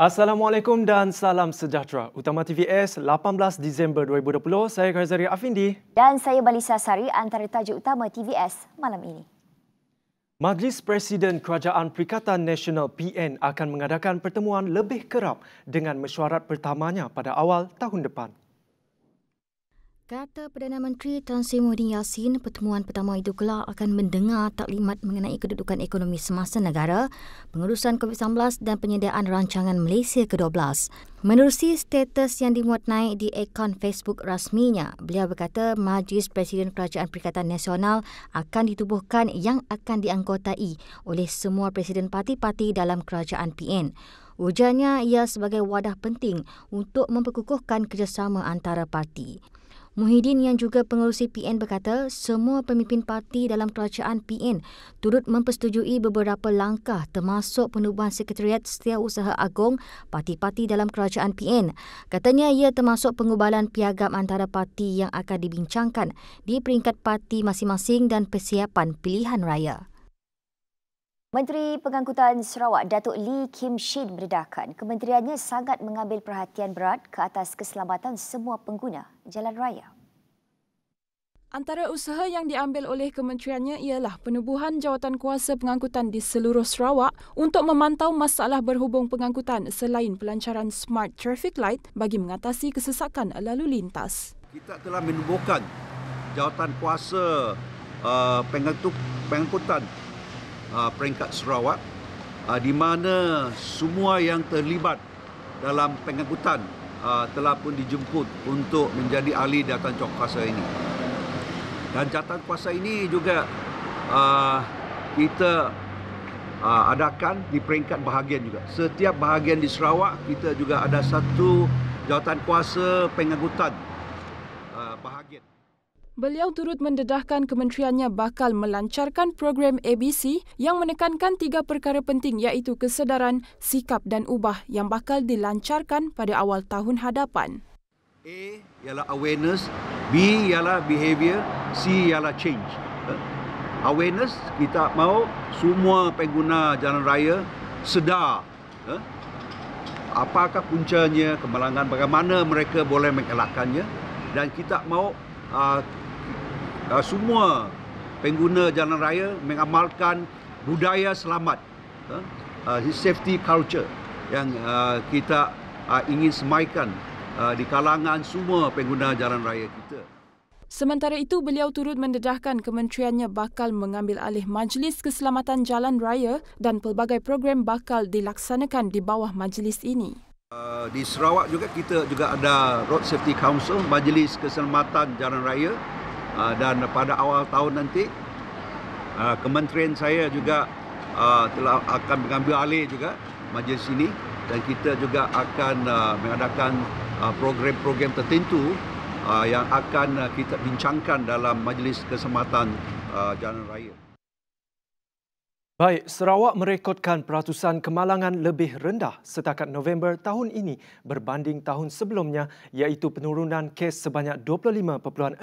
Assalamualaikum dan salam sejahtera. Utama TVS 18 Disember 2020. Saya Khazari Afindi dan saya Balisa Sari antara tajuk utama TVS malam ini. Majlis Presiden Kerajaan Perikatan Nasional PN akan mengadakan pertemuan lebih kerap dengan mesyuarat pertamanya pada awal tahun depan. Kata Perdana Menteri Tan Sri Muhyiddin Yassin, pertemuan pertama itu gelar akan mendengar taklimat mengenai kedudukan ekonomi semasa negara, pengurusan COVID-19 dan penyediaan rancangan Malaysia ke-12. Menerusi status yang dimuat naik di akaun Facebook rasminya, beliau berkata Majlis Presiden Kerajaan Perikatan Nasional akan ditubuhkan yang akan dianggotai oleh semua Presiden Parti-Parti dalam Kerajaan PN. Ujarnya ia sebagai wadah penting untuk memperkukuhkan kerjasama antara parti. Muhyiddin yang juga pengurusi PN berkata semua pemimpin parti dalam kerajaan PN turut mempersetujui beberapa langkah termasuk penubuhan Sekretariat Setiausaha Agong parti-parti dalam kerajaan PN. Katanya ia termasuk pengubalan piagam antara parti yang akan dibincangkan di peringkat parti masing-masing dan persiapan pilihan raya. Menteri Pengangkutan Sarawak Datuk Lee Kim Shin mendedahkan kementeriannya sangat mengambil perhatian berat ke atas keselamatan semua pengguna jalan raya. Antara usaha yang diambil oleh kementeriannya ialah penubuhan jawatan kuasa pengangkutan di seluruh Sarawak untuk memantau masalah berhubung pengangkutan selain pelancaran Smart Traffic Light bagi mengatasi kesesakan lalu lintas. Kita telah menubuhkan jawatan kuasa uh, pengangkutan uh, peringkat Sarawak uh, di mana semua yang terlibat dalam pengangkutan uh, telah pun dijemput untuk menjadi ahli datang cok kuasa ini. Dan jatuh kuasa ini juga uh, kita uh, adakan di peringkat bahagian juga. Setiap bahagian di Sarawak kita juga ada satu jawatan kuasa pengangkutan Beliau turut mendedahkan kementeriannya bakal melancarkan program ABC yang menekankan tiga perkara penting iaitu kesedaran, sikap dan ubah yang bakal dilancarkan pada awal tahun hadapan. A ialah awareness, B ialah behavior, C ialah change. Awareness kita mahu semua pengguna jalan raya sedar eh, apakah puncanya, kemalangan bagaimana mereka boleh mengelakkannya dan kita mahu ah, uh, semua pengguna jalan raya mengamalkan budaya selamat uh, safety culture yang uh, kita uh, ingin semaikan uh, di kalangan semua pengguna jalan raya kita Sementara itu, beliau turut mendedahkan kementeriannya bakal mengambil alih Majlis Keselamatan Jalan Raya dan pelbagai program bakal dilaksanakan di bawah majlis ini. Uh, di Sarawak juga kita juga ada Road Safety Council, Majlis Keselamatan Jalan Raya uh, dan pada awal tahun nanti uh, kementerian saya juga uh, telah akan mengambil alih juga majlis ini dan kita juga akan uh, mengadakan program-program uh, tertentu uh, yang akan uh, kita bincangkan dalam majlis kesempatan uh, jalan raya Baik, Sarawak merekodkan peratusan kemalangan lebih rendah setakat November tahun ini berbanding tahun sebelumnya iaitu penurunan kes sebanyak 25.6%.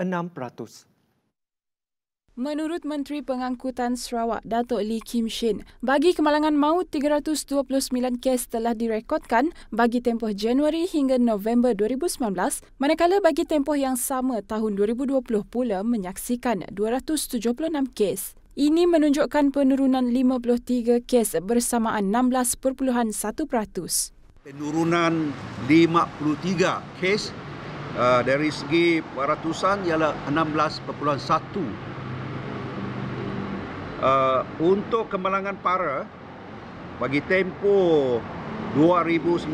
Menurut Menteri Pengangkutan Sarawak, Datuk Lee Kim Shin, bagi kemalangan maut, 329 kes telah direkodkan bagi tempoh Januari hingga November 2019, manakala bagi tempoh yang sama tahun 2020 pula menyaksikan 276 kes. Ini menunjukkan penurunan 53 kes bersamaan 16.1 peratus. Penurunan 53 kes uh, dari segi peratusan ialah 16.1. Uh, untuk kemalangan para bagi tempoh 2019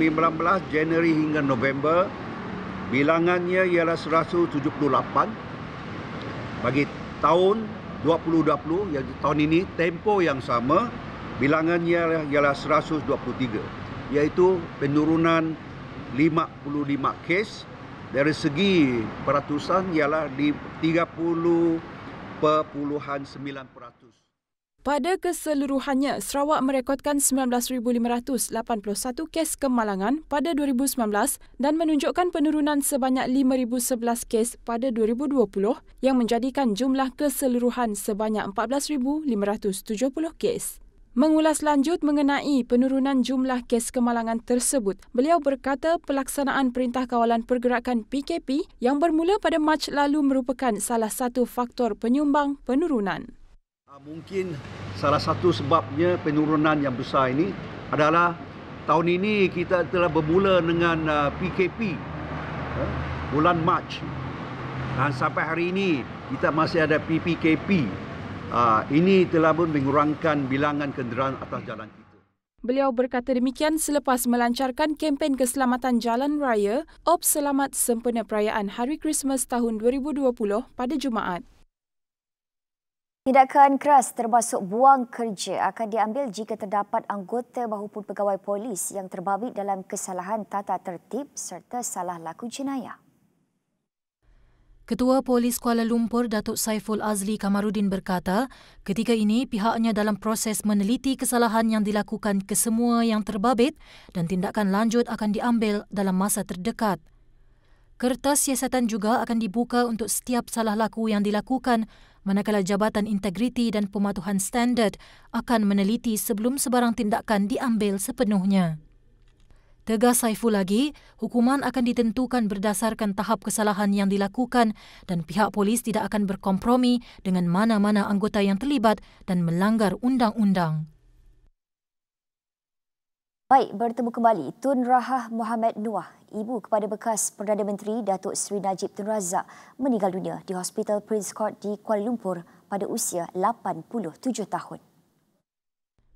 Januari hingga November bilangannya ialah 178 bagi tahun 2020 yang tahun ini tempo yang sama bilangannya ialah 123 iaitu penurunan 55 kes dari segi peratusan ialah di 30.9% pada keseluruhannya, Sarawak merekodkan 19,581 kes kemalangan pada 2019 dan menunjukkan penurunan sebanyak 5,011 kes pada 2020 yang menjadikan jumlah keseluruhan sebanyak 14,570 kes. Mengulas lanjut mengenai penurunan jumlah kes kemalangan tersebut, beliau berkata pelaksanaan Perintah Kawalan Pergerakan PKP yang bermula pada Mac lalu merupakan salah satu faktor penyumbang penurunan. Ah, mungkin salah satu sebabnya penurunan yang besar ini adalah tahun ini kita telah bermula dengan PKP ah, eh, bulan Mac dan sampai hari ini kita masih ada PPKP. Ah, ini telah pun mengurangkan bilangan kenderaan atas jalan kita. Beliau berkata demikian selepas melancarkan kempen keselamatan jalan raya Op Selamat Sempena Perayaan Hari Krismas tahun 2020 pada Jumaat. Tindakan keras termasuk buang kerja akan diambil jika terdapat anggota maupun pegawai polis yang terbabit dalam kesalahan tata tertib serta salah laku jenayah. Ketua Polis Kuala Lumpur Datuk Saiful Azli Kamarudin berkata, ketika ini pihaknya dalam proses meneliti kesalahan yang dilakukan kesemua yang terbabit dan tindakan lanjut akan diambil dalam masa terdekat. Kertas siasatan juga akan dibuka untuk setiap salah laku yang dilakukan manakala Jabatan Integriti dan Pematuhan Standard akan meneliti sebelum sebarang tindakan diambil sepenuhnya. Tegas Saiful lagi, hukuman akan ditentukan berdasarkan tahap kesalahan yang dilakukan dan pihak polis tidak akan berkompromi dengan mana-mana anggota yang terlibat dan melanggar undang-undang. Baik, bertemu kembali Tun Rahah Muhammad Nuah, ibu kepada bekas Perdana Menteri Datuk Seri Najib Tun Razak meninggal dunia di Hospital Prince Court di Kuala Lumpur pada usia 87 tahun.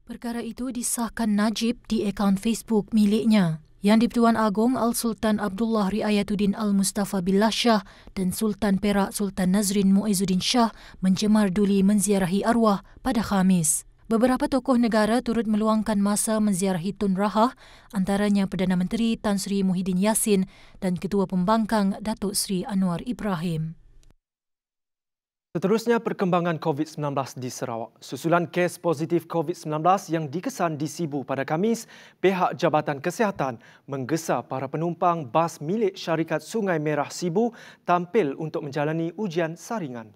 Perkara itu disahkan Najib di akaun Facebook miliknya. Yang di-Pertuan Agong Al-Sultan Abdullah Riayatuddin Al-Mustafa Billah Shah dan Sultan Perak Sultan Nazrin Muizuddin Shah menjemar duli menziarahi arwah pada Khamis. Beberapa tokoh negara turut meluangkan masa menziarahi Tun Rahah, antaranya Perdana Menteri Tan Sri Muhyiddin Yassin dan Ketua Pembangkang Datuk Sri Anwar Ibrahim. Seterusnya perkembangan COVID-19 di Sarawak. Susulan kes positif COVID-19 yang dikesan di Sibu pada Kamis, pihak Jabatan Kesihatan menggesa para penumpang bas milik syarikat Sungai Merah Sibu tampil untuk menjalani ujian saringan.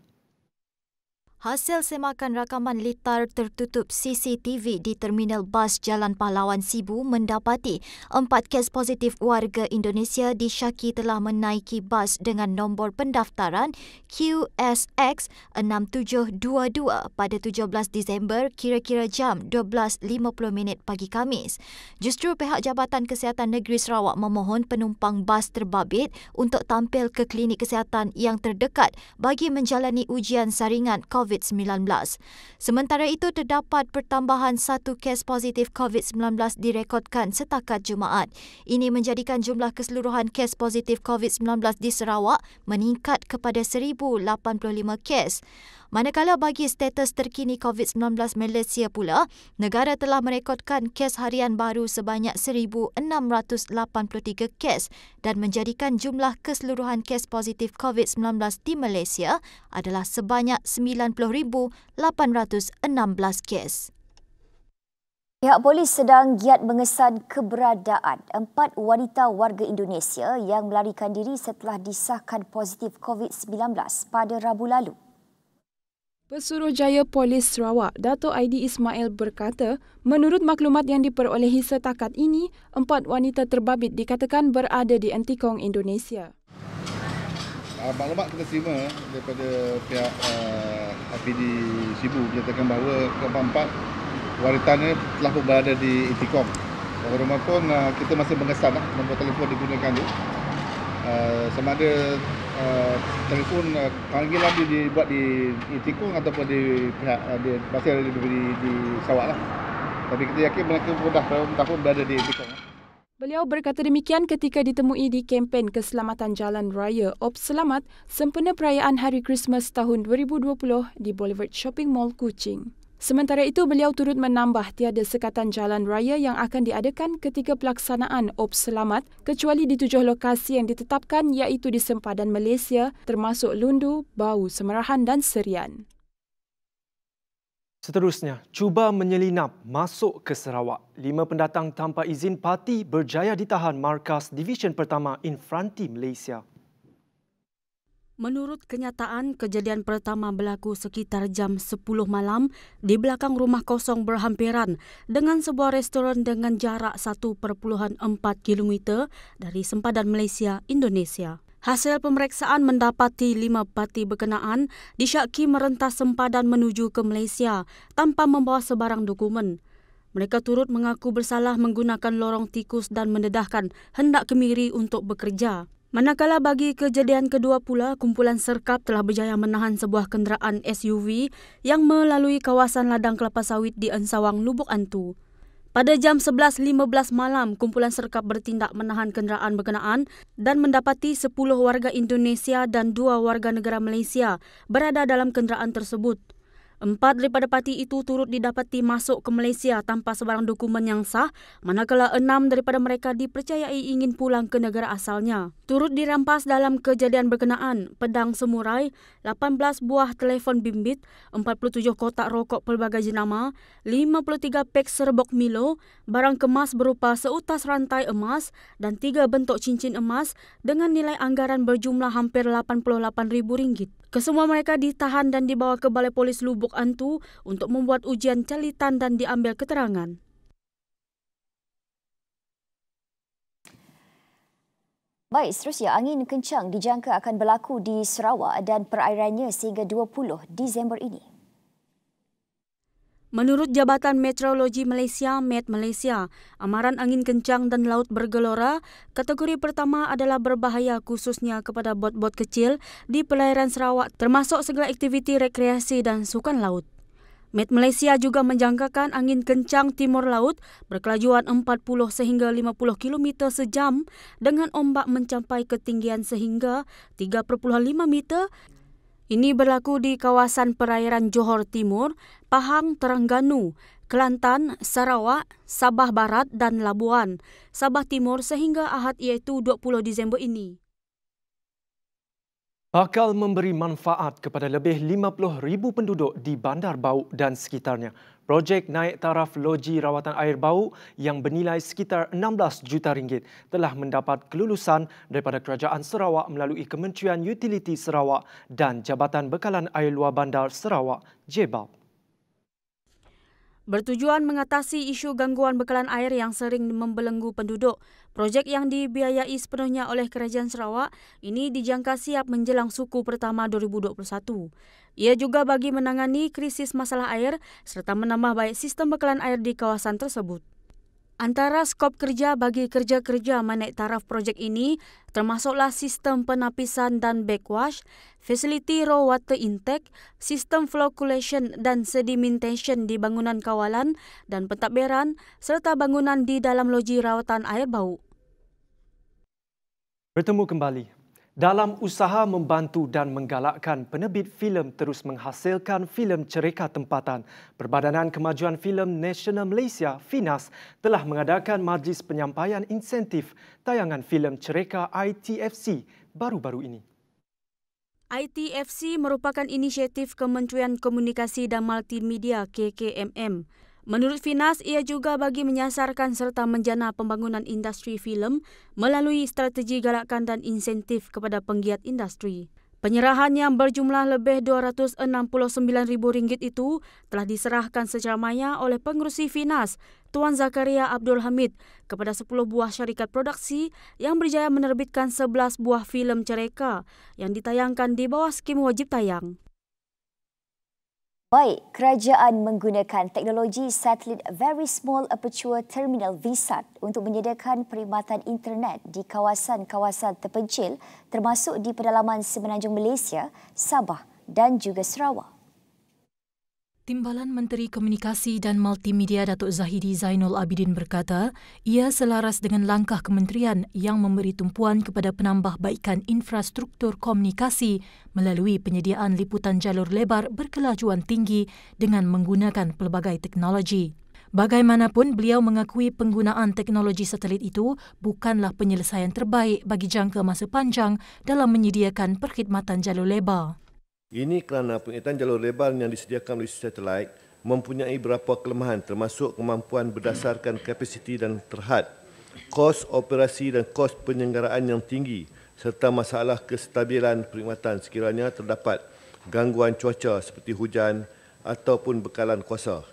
Hasil semakan rakaman litar tertutup CCTV di terminal bas Jalan Pahlawan Sibu mendapati empat kes positif warga Indonesia disyaki telah menaiki bas dengan nombor pendaftaran QSX6722 pada 17 Disember kira-kira jam 12.50 minit pagi Kamis. Justru pihak Jabatan Kesihatan Negeri Sarawak memohon penumpang bas terbabit untuk tampil ke klinik kesihatan yang terdekat bagi menjalani ujian saringan covid COVID-19. Sementara itu, terdapat pertambahan satu kes positif COVID-19 direkodkan setakat Jumaat. Ini menjadikan jumlah keseluruhan kes positif COVID-19 di Sarawak meningkat kepada 1,085 kes. Manakala bagi status terkini COVID-19 Malaysia pula, negara telah merekodkan kes harian baru sebanyak 1683 kes dan menjadikan jumlah keseluruhan kes positif COVID-19 di Malaysia adalah sebanyak 90816 kes. Pihak polis sedang giat mengesan keberadaan empat wanita warga Indonesia yang melarikan diri setelah disahkan positif COVID-19 pada Rabu lalu. Pesuruhjaya Polis Sarawak, Dato ID Ismail berkata, menurut maklumat yang diperolehi setakat ini, empat wanita terbabit dikatakan berada di Antikong, Indonesia. Uh, maklumat kita terima daripada pihak uh, ah, APD Sibu menyatakan bahawa keempat-empat waritannya telah berada di Antikong. Bagaimanapun uh, ah, kita masih mengesan uh, nombor telefon digunakan itu. Eh, sama ada uh, telefon uh, panggilan dia dibuat di, Itikung ataupun di pihak uh, di Pasir di, di, di Sarawak lah. Tapi kita yakin mereka pun dah tahun berada di Itikung. Lah. Beliau berkata demikian ketika ditemui di kempen keselamatan jalan raya Op Selamat sempena perayaan Hari Krismas tahun 2020 di Boulevard Shopping Mall Kuching. Sementara itu, beliau turut menambah tiada sekatan jalan raya yang akan diadakan ketika pelaksanaan Ops Selamat kecuali di tujuh lokasi yang ditetapkan iaitu di Sempadan Malaysia termasuk Lundu, Bau, Semerahan dan Serian. Seterusnya, cuba menyelinap masuk ke Sarawak. Lima pendatang tanpa izin parti berjaya ditahan markas Division Pertama Infranti Malaysia. Menurut kenyataan, kejadian pertama berlaku sekitar jam 10 malam di belakang rumah kosong berhampiran dengan sebuah restoran dengan jarak 1.4 km dari sempadan Malaysia, Indonesia. Hasil pemeriksaan mendapati lima parti berkenaan disyaki merentas sempadan menuju ke Malaysia tanpa membawa sebarang dokumen. Mereka turut mengaku bersalah menggunakan lorong tikus dan mendedahkan hendak kemiri untuk bekerja. Manakala bagi kejadian kedua pula, kumpulan serkap telah berjaya menahan sebuah kenderaan SUV yang melalui kawasan ladang kelapa sawit di Ensawang, Lubuk Antu. Pada jam 11.15 malam, kumpulan serkap bertindak menahan kenderaan berkenaan dan mendapati 10 warga Indonesia dan 2 warga negara Malaysia berada dalam kenderaan tersebut. Empat daripada parti itu turut didapati masuk ke Malaysia tanpa sebarang dokumen yang sah, manakala enam daripada mereka dipercayai ingin pulang ke negara asalnya. Turut dirampas dalam kejadian berkenaan, pedang semurai, 18 buah telefon bimbit, 47 kotak rokok pelbagai jenama, 53 pek serbok Milo, barang kemas berupa seutas rantai emas dan tiga bentuk cincin emas dengan nilai anggaran berjumlah hampir RM88,000. Kesemua mereka ditahan dan dibawa ke Balai Polis Lubuk Antu untuk membuat ujian celitan dan diambil keterangan. Baik, seterusnya angin kencang dijangka akan berlaku di Sarawak dan perairannya sehingga 20 Disember ini. Menurut Jabatan Meteorologi Malaysia, Met Malaysia, amaran angin kencang dan laut bergelora, kategori pertama adalah berbahaya khususnya kepada bot-bot kecil di pelayaran Sarawak termasuk segala aktiviti rekreasi dan sukan laut. Met Malaysia juga menjangkakan angin kencang timur laut berkelajuan 40 sehingga 50 km sejam dengan ombak mencapai ketinggian sehingga 3.5 meter ini berlaku di kawasan perairan Johor Timur, Pahang, Terengganu, Kelantan, Sarawak, Sabah Barat dan Labuan, Sabah Timur sehingga Ahad iaitu 20 Disember ini bakal memberi manfaat kepada lebih 50,000 penduduk di Bandar Bau dan sekitarnya. Projek naik taraf loji rawatan air bau yang bernilai sekitar 16 juta ringgit telah mendapat kelulusan daripada Kerajaan Sarawak melalui Kementerian Utiliti Sarawak dan Jabatan Bekalan Air Luar Bandar Sarawak, JBAP. Bertujuan mengatasi isu gangguan bekalan air yang sering membelenggu penduduk, proyek yang dibiayai sepenuhnya oleh Kerajaan Sarawak ini dijangka siap menjelang suku pertama 2021. Ia juga bagi menangani krisis masalah air serta menambah baik sistem bekalan air di kawasan tersebut. Antara skop kerja bagi kerja-kerja menaik taraf projek ini termasuklah sistem penapisan dan backwash, facility raw water intake, sistem flocculation dan sedimentation di bangunan kawalan dan pentadbiran serta bangunan di dalam loji rawatan air bau. Bertemu kembali dalam usaha membantu dan menggalakkan penerbit filem terus menghasilkan filem cerika tempatan, Perbadanan Kemajuan Filem Nasional Malaysia FINAS telah mengadakan majlis penyampaian insentif tayangan filem cerika ITFC baru-baru ini. ITFC merupakan inisiatif Kementerian Komunikasi dan Multimedia KKMM Menurut Finas, ia juga bagi menyasarkan serta menjana pembangunan industri filem melalui strategi galakan dan insentif kepada penggiat industri. Penyerahan yang berjumlah lebih RM269,000 itu telah diserahkan secara maya oleh pengurusi Finas, Tuan Zakaria Abdul Hamid kepada 10 buah syarikat produksi yang berjaya menerbitkan 11 buah filem cereka yang ditayangkan di bawah skim wajib tayang. Baik, kerajaan menggunakan teknologi satelit Very Small Aperture Terminal VSAT untuk menyediakan perkhidmatan internet di kawasan-kawasan terpencil termasuk di pedalaman Semenanjung Malaysia, Sabah dan juga Sarawak. Timbalan Menteri Komunikasi dan Multimedia Datuk Zahidi Zainul Abidin berkata, ia selaras dengan langkah kementerian yang memberi tumpuan kepada penambahbaikan infrastruktur komunikasi melalui penyediaan liputan jalur lebar berkelajuan tinggi dengan menggunakan pelbagai teknologi. Bagaimanapun, beliau mengakui penggunaan teknologi satelit itu bukanlah penyelesaian terbaik bagi jangka masa panjang dalam menyediakan perkhidmatan jalur lebar. Ini kerana pengiktiran jalur lebar yang disediakan oleh satelit mempunyai beberapa kelemahan termasuk kemampuan berdasarkan kapasiti dan terhad, kos operasi dan kos penyelenggaraan yang tinggi serta masalah kestabilan perkhidmatan sekiranya terdapat gangguan cuaca seperti hujan ataupun bekalan kuasa.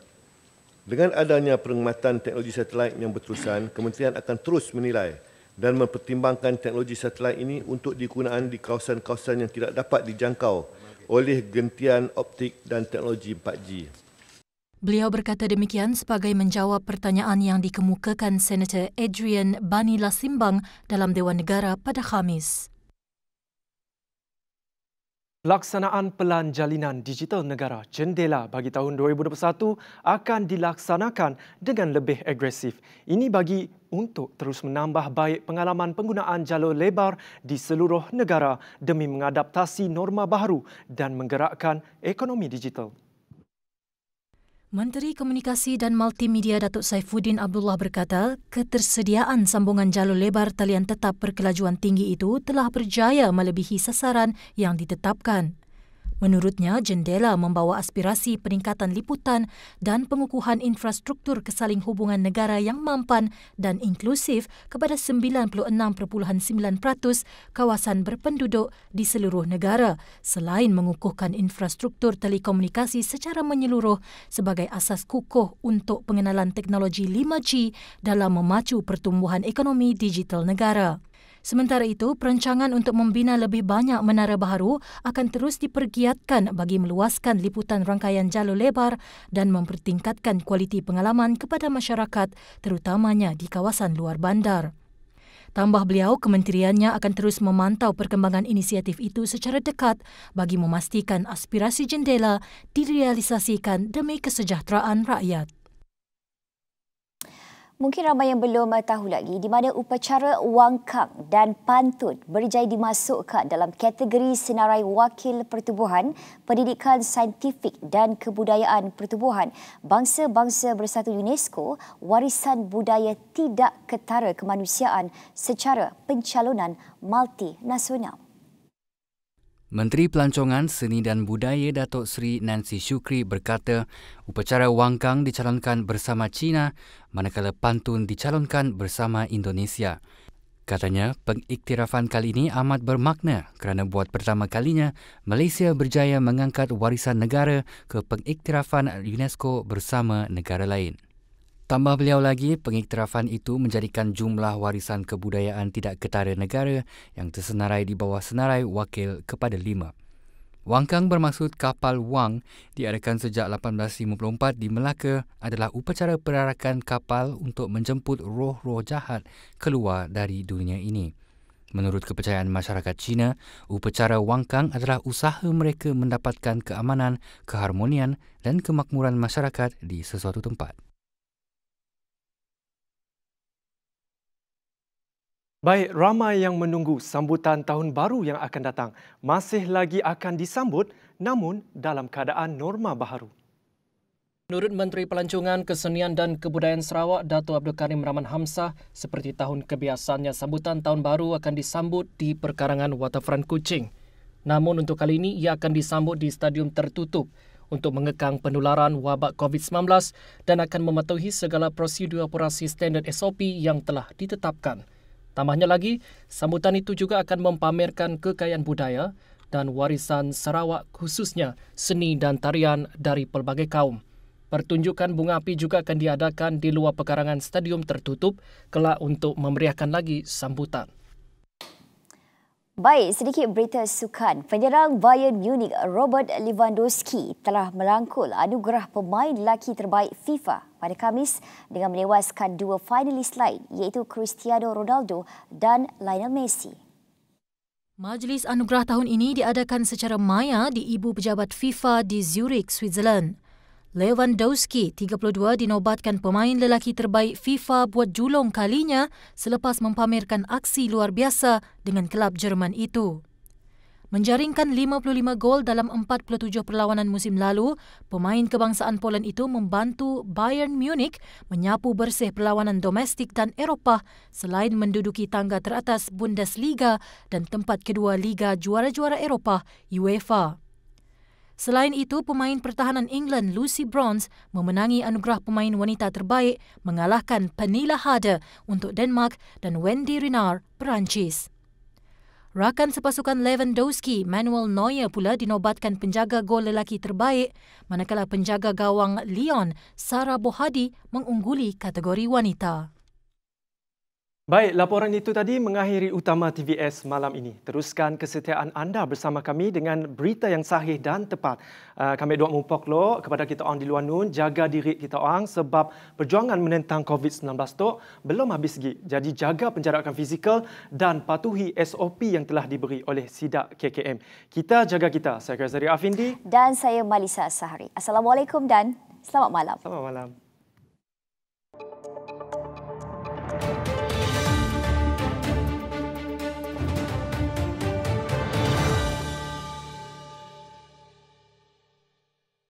Dengan adanya perkhidmatan teknologi satelit yang berterusan, kementerian akan terus menilai dan mempertimbangkan teknologi satelit ini untuk digunakan di kawasan-kawasan yang tidak dapat dijangkau oleh gentian optik dan teknologi 4G. Beliau berkata demikian sebagai menjawab pertanyaan yang dikemukakan Senator Adrian Bani Lasimbang dalam Dewan Negara pada Khamis. Laksanaan Pelan Jalinan Digital Negara Jendela bagi tahun 2021 akan dilaksanakan dengan lebih agresif. Ini bagi untuk terus menambah baik pengalaman penggunaan jalur lebar di seluruh negara demi mengadaptasi norma baru dan menggerakkan ekonomi digital. Menteri Komunikasi dan Multimedia Datuk Saifuddin Abdullah berkata, ketersediaan sambungan jalur lebar talian tetap berkelajuan tinggi itu telah berjaya melebihi sasaran yang ditetapkan. Menurutnya, jendela membawa aspirasi peningkatan liputan dan pengukuhan infrastruktur kesaling hubungan negara yang mampan dan inklusif kepada 96.9% kawasan berpenduduk di seluruh negara selain mengukuhkan infrastruktur telekomunikasi secara menyeluruh sebagai asas kukuh untuk pengenalan teknologi 5G dalam memacu pertumbuhan ekonomi digital negara. Sementara itu, perancangan untuk membina lebih banyak menara baru akan terus dipergiatkan bagi meluaskan liputan rangkaian jalur lebar dan mempertingkatkan kualiti pengalaman kepada masyarakat terutamanya di kawasan luar bandar. Tambah beliau, kementeriannya akan terus memantau perkembangan inisiatif itu secara dekat bagi memastikan aspirasi jendela direalisasikan demi kesejahteraan rakyat. Mungkin ramai yang belum tahu lagi di mana upacara wangkang dan pantun berjaya dimasukkan dalam kategori senarai wakil pertubuhan pendidikan saintifik dan kebudayaan pertubuhan bangsa-bangsa bersatu UNESCO warisan budaya tidak ketara kemanusiaan secara pencalonan multinasional. Menteri Pelancongan Seni dan Budaya Datuk Seri Nancy Shukri berkata upacara wangkang dicalonkan bersama China manakala pantun dicalonkan bersama Indonesia. Katanya, pengiktirafan kali ini amat bermakna kerana buat pertama kalinya Malaysia berjaya mengangkat warisan negara ke pengiktirafan UNESCO bersama negara lain. Tambah beliau lagi, pengiktirafan itu menjadikan jumlah warisan kebudayaan tidak ketara negara yang tersenarai di bawah senarai wakil kepada lima. Wang Kang bermaksud kapal Wang diadakan sejak 1854 di Melaka adalah upacara perarakan kapal untuk menjemput roh-roh jahat keluar dari dunia ini. Menurut kepercayaan masyarakat China, upacara Wang Kang adalah usaha mereka mendapatkan keamanan, keharmonian dan kemakmuran masyarakat di sesuatu tempat. Baik, ramai yang menunggu sambutan tahun baru yang akan datang masih lagi akan disambut namun dalam keadaan norma baharu. Menurut Menteri Pelancongan Kesenian dan Kebudayaan Sarawak, Dato' Abdul Karim Rahman Hamzah, seperti tahun kebiasaannya, sambutan tahun baru akan disambut di perkarangan Waterfront Kuching. Namun untuk kali ini, ia akan disambut di stadium tertutup untuk mengekang penularan wabak COVID-19 dan akan mematuhi segala prosedur operasi standard SOP yang telah ditetapkan. Tambahnya lagi, sambutan itu juga akan mempamerkan kekayaan budaya dan warisan Sarawak khususnya seni dan tarian dari pelbagai kaum. Pertunjukan bunga api juga akan diadakan di luar pekarangan stadium tertutup kelak untuk memeriahkan lagi sambutan. Baik, sedikit berita sukan. Penyerang Bayern Munich Robert Lewandowski telah merangkul anugerah pemain lelaki terbaik FIFA pada Kamis dengan menewaskan dua finalis lain iaitu Cristiano Ronaldo dan Lionel Messi. Majlis anugerah tahun ini diadakan secara maya di ibu pejabat FIFA di Zurich, Switzerland. Lewandowski, 32, dinobatkan pemain lelaki terbaik FIFA buat julung kalinya selepas mempamerkan aksi luar biasa dengan kelab Jerman itu. Menjaringkan 55 gol dalam 47 perlawanan musim lalu, pemain kebangsaan Poland itu membantu Bayern Munich menyapu bersih perlawanan domestik dan Eropah selain menduduki tangga teratas Bundesliga dan tempat kedua Liga Juara-Juara Eropah UEFA. Selain itu, pemain pertahanan England Lucy Bronze memenangi anugerah pemain wanita terbaik mengalahkan Penila Harder untuk Denmark dan Wendy Rinar, Perancis. Rakan sepasukan Lewandowski, Manuel Neuer pula dinobatkan penjaga gol lelaki terbaik manakala penjaga gawang Lyon, Sarah Bohadi mengungguli kategori wanita. Baik, laporan itu tadi mengakhiri utama TVS malam ini. Teruskan kesetiaan anda bersama kami dengan berita yang sahih dan tepat. Ah, kami doa mumpok lo kepada kita orang di luar nun, jaga diri kita orang sebab perjuangan menentang COVID-19 tu belum habis lagi. Jadi jaga penjarakan fizikal dan patuhi SOP yang telah diberi oleh SIDAK KKM. Kita jaga kita. Saya Khazari Afindi. Dan saya Malisa Sahari. Assalamualaikum dan selamat malam. Selamat malam.